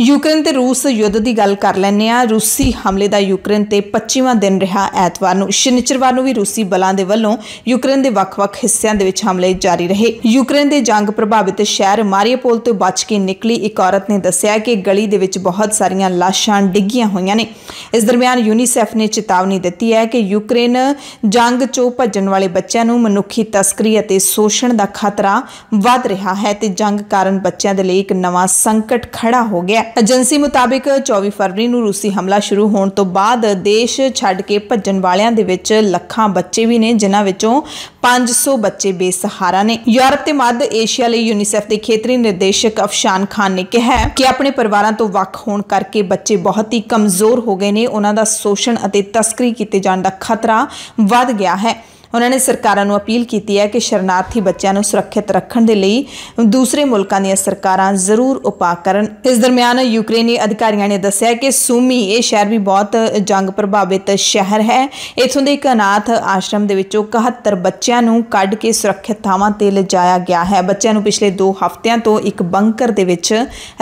Ukraine ਤੇ ਰੂਸ ਯੁੱਧ ਦੀ ਗੱਲ ਕਰ ਲੈਨੇ ਆ ਰੂਸੀ ਹਮਲੇ ਦਾ ਯੂਕਰੇਨ ਤੇ 25ਵਾਂ ਦਿਨ ਰਿਹਾ ਐਤਵਾਰ ਨੂੰ ਸ਼ਨੀਚਰਵਾਰ ਨੂੰ ਵੀ ਰੂਸੀ ਬਲਾਂ ਦੇ ਵੱਲੋਂ ਯੂਕਰੇਨ ਦੇ ਵੱਖ-ਵੱਖ ਹਿੱਸਿਆਂ ਦੇ ਵਿੱਚ ਹਮਲੇ ਜਾਰੀ ਰਹੇ ਯੂਕਰੇਨ ਦੇ ਜੰਗ ਪ੍ਰਭਾਵਿਤ ਸ਼ਹਿਰ ਮਾਰੀਪੋਲ ਤੋਂ ਬਚ ਕੇ ਨਿਕਲੀ ਇੱਕ ਔਰਤ ਨੇ ਦੱਸਿਆ ਕਿ ਗਲੀ ਦੇ ਵਿੱਚ ਬਹੁਤ ਸਾਰੀਆਂ ਲਾਸ਼ਾਂ ਡਿੱਗੀਆਂ ਹੋਈਆਂ ਨੇ ਇਸ ਦਰਮਿਆਨ ਯੂਨੀਸੈਫ ਨੇ ਚੇਤਾਵਨੀ ਦਿੱਤੀ ਹੈ ਕਿ ਯੂਕਰੇਨ ਜੰਗ 'ਚੋਂ ਭੱਜਣ ਵਾਲੇ ਬੱਚਿਆਂ ਨੂੰ ਮਨੁੱਖੀ ਤਸਕਰੀ ਅਤੇ ਸ਼ੋਸ਼ਣ ਦਾ ਖਤਰਾ ਵੱਧ ਰਿਹਾ ਹੈ ਤੇ ਜੰਗ ਕਾਰਨ ਬੱਚਿਆਂ ਦੇ ਲਈ ਇੱਕ ਨਵਾਂ ਸੰਕਟ ਖੜਾ ਹੋ ਗਿਆ ਏਜੰਸੀ ਮੁਤਾਬਕ 24 ਫਰਵਰੀ ਨੂੰ ਰੂਸੀ ਹਮਲਾ ਸ਼ੁਰੂ ਹੋਣ ਤੋਂ ਬਾਅਦ ਦੇਸ਼ ਛੱਡ ਕੇ ਭੱਜਣ ਵਾਲਿਆਂ ਦੇ ਵਿੱਚ ਲੱਖਾਂ ਬੱਚੇ ਵੀ ਨੇ ਜਿਨ੍ਹਾਂ ਵਿੱਚੋਂ 500 ਬੱਚੇ ਬੇਸਹਾਰਾ ਨੇ ਯੂਰਪ ਤੇ ਮੱਧ ਏਸ਼ੀਆ ਲਈ ਯੂਨੀਸੈਫ ਦੇ ਖੇਤਰੀ ਨਿਰਦੇਸ਼ਕ ਅਫਸ਼ਾਨ ਖਾਨ ਨੇ ਕਿਹਾ ਕਿ ਆਪਣੇ ਪਰਿਵਾਰਾਂ ਤੋਂ ਵੱਖ ਹੋਣ ਕਰਕੇ ਬੱਚੇ ਬਹੁਤ ਹੀ ਕਮਜ਼ੋਰ ਹੋ ਗਏ ਨੇ ਉਹਨਾਂ ਦਾ ਸ਼ੋਸ਼ਣ ਅਤੇ ਤਸਕਰੀ ਕੀਤੇ ਜਾਣ ਦਾ ਖਤਰਾ ਵੱਧ ਗਿਆ ਹੈ ਉਹਨਾਂ ਨੇ ਸਰਕਾਰਾਂ ਨੂੰ ਅਪੀਲ ਕੀਤੀ ਹੈ ਕਿ ਸ਼ਰਨਾਰਥੀ ਬੱਚਿਆਂ ਨੂੰ ਸੁਰੱਖਿਅਤ ਰੱਖਣ ਦੇ ਲਈ ਦੂਸਰੇ ਮੁਲਕਾਂ ਦੀਆਂ ਸਰਕਾਰਾਂ ਜ਼ਰੂਰ ਉਪਾਅ ਕਰਨ ਇਸ ਦਰਮਿਆਨ ਯੂਕਰੇਨੀ ਅਧਿਕਾਰੀਆਂ ਨੇ ਦੱਸਿਆ ਕਿ ਸੂਮੀ ਇਹ ਸ਼ਹਿਰ ਵੀ ਬਹੁਤ ਜੰਗ ਪ੍ਰਭਾਵਿਤ ਸ਼ਹਿਰ ਹੈ ਇਥੋਂ ਦੇ ਇੱਕ ਅਨਾਥ ਆਸ਼ਰਮ ਦੇ ਵਿੱਚੋਂ 71 ਬੱਚਿਆਂ ਨੂੰ ਕੱਢ ਕੇ ਸੁਰੱਖਿਅਤ ਥਾਵਾਂ ਤੇ ਲਿਜਾਇਆ ਗਿਆ ਹੈ ਬੱਚਿਆਂ ਨੂੰ ਪਿਛਲੇ 2 ਹਫ਼ਤਿਆਂ ਤੋਂ ਇੱਕ ਬੰਕਰ ਦੇ ਵਿੱਚ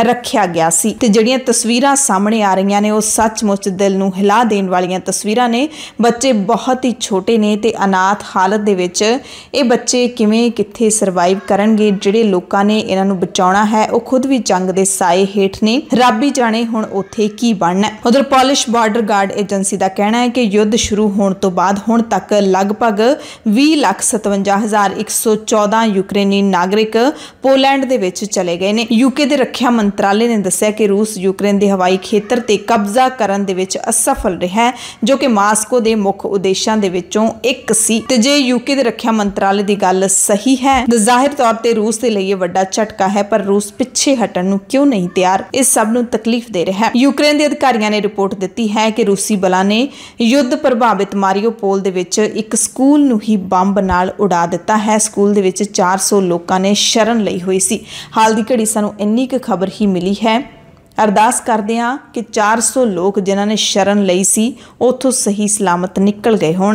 ਰੱਖਿਆ ਗਿਆ ਸੀ ਤੇ ਜਿਹੜੀਆਂ ਤਸਵੀਰਾਂ ਸਾਹਮਣੇ ਆ ਰਹੀਆਂ ਨੇ ਉਹ ਸੱਚਮੁੱਚ ਦਿਲ ਨੂੰ ਹਿਲਾ ਦੇਣ ਵਾਲੀਆਂ ਤਸਵੀਰਾਂ ਨੇ ਬੱਚੇ ਬਹੁਤ ਹੀ ਛੋਟੇ ਨੇ ਤੇ ਅਨਾਥ ਹਾਲਾਤ ਹਾਲਤ ਦੇ ਵਿੱਚ ਇਹ ਬੱਚੇ ਕਿਵੇਂ ਕਿੱਥੇ ਸਰਵਾਈਵ ਕਰਨਗੇ ਜਿਹੜੇ ਲੋਕਾਂ ਨੇ ਇਹਨਾਂ ਨੂੰ ਬਚਾਉਣਾ ਹੈ ਉਹ ਖੁਦ ਵੀ ਜੰਗ ਦੇ ਸਾਏ ਹੇਠ ਨੇ ਰੱਬ ਹੀ ਜਾਣੇ ਹੁਣ ਉੱਥੇ ਕੀ ਬਣਨਾ ਉਧਰ ਪੋਲਿਸ਼ ਬਾਰਡਰ ਗਾਰਡ ਏਜੰਸੀ ਦਾ ਕਹਿਣਾ ਹੈ ਕਿ ਯੁੱਧ ਸ਼ੁਰੂ ਹੋਣ ਤੋਂ ਬਾਅਦ ਹੁਣ ਤੱਕ ਲਗਭਗ 2057114 ਯੂਕਰੇਨੀ ਨਾਗਰਿਕ ਪੋਲੈਂਡ ਦੇ ਵਿੱਚ ਚਲੇ ਗਏ ਨੇ ਯੂਕੇ ਦੇ ਰੱਖਿਆ ਮੰਤਰਾਲੇ ਨੇ ਦੱਸਿਆ ਕਿ ਰੂਸ ਯੂਕਰੇਨ ਦੇ ਹਵਾਈ ਖੇਤਰ ਤੇ ਕਬਜ਼ਾ ਕਰਨ ਦੇ ਵਿੱਚ ਅਸਫਲ ਰਿਹਾ ਜੋ ਕਿ ਮਾਸਕੋ ਦੇ ਮੁੱਖ ਉਦੇਸ਼ਾਂ ਦੇ ਵਿੱਚੋਂ ਇੱਕ ਸੀ ਤੇ ਜੇ ਯੂਕੇ ਦੇ ਰੱਖਿਆ ਮੰਤਰਾਲੇ ਦੀ ਗੱਲ ਸਹੀ ਹੈ ਤਾਂ ਜ਼ਾਹਿਰ ਤੌਰ ਤੇ ਰੂਸ ਦੇ ਲਈ ਇਹ ਵੱਡਾ ਝਟਕਾ ਹੈ ਪਰ ਰੂਸ ਪਿੱਛੇ ਹਟਣ ਨੂੰ ਕਿਉਂ ਨਹੀਂ ਤਿਆਰ ਇਹ ਸਭ ਨੂੰ ਤਕਲੀਫ ਦੇ ਰਿਹਾ ਹੈ ਯੂਕਰੇਨ ਦੇ ਅਧਿਕਾਰੀਆਂ ਨੇ ਰਿਪੋਰਟ ਦਿੱਤੀ ਹੈ ਕਿ ਰੂਸੀ ਬਲਾਂ ਨੇ ਯੁੱਧ ਪ੍ਰਭਾਵਿਤ ਮਾਰੀਓਪੋਲ ਦੇ ਵਿੱਚ ਇੱਕ ਸਕੂਲ ਨੂੰ ਹੀ ਬੰਬ ਨਾਲ ਉਡਾ ਦਿੱਤਾ ਹੈ ਸਕੂਲ ਦੇ ਵਿੱਚ 400 ਲੋਕਾਂ ਨੇ ਸ਼ਰਨ ਲਈ ਹੋਈ ਸੀ ਹਾਲ ਦੀ ਘੜੀ ਸਾਨੂੰ ਇੰਨੀ ਕੁ ਖਬਰ ਹੀ ਮਿਲੀ ਹੈ ਅਰਦਾਸ ਕਰਦੇ ਹਾਂ ਕਿ 400 ਲੋਕ ਜਿਨ੍ਹਾਂ ਨੇ ਸ਼ਰਨ ਲਈ ਸੀ ਉਥੋਂ ਸਹੀ ਸਲਾਮਤ ਨਿਕਲ ਗਏ ਹੋਣ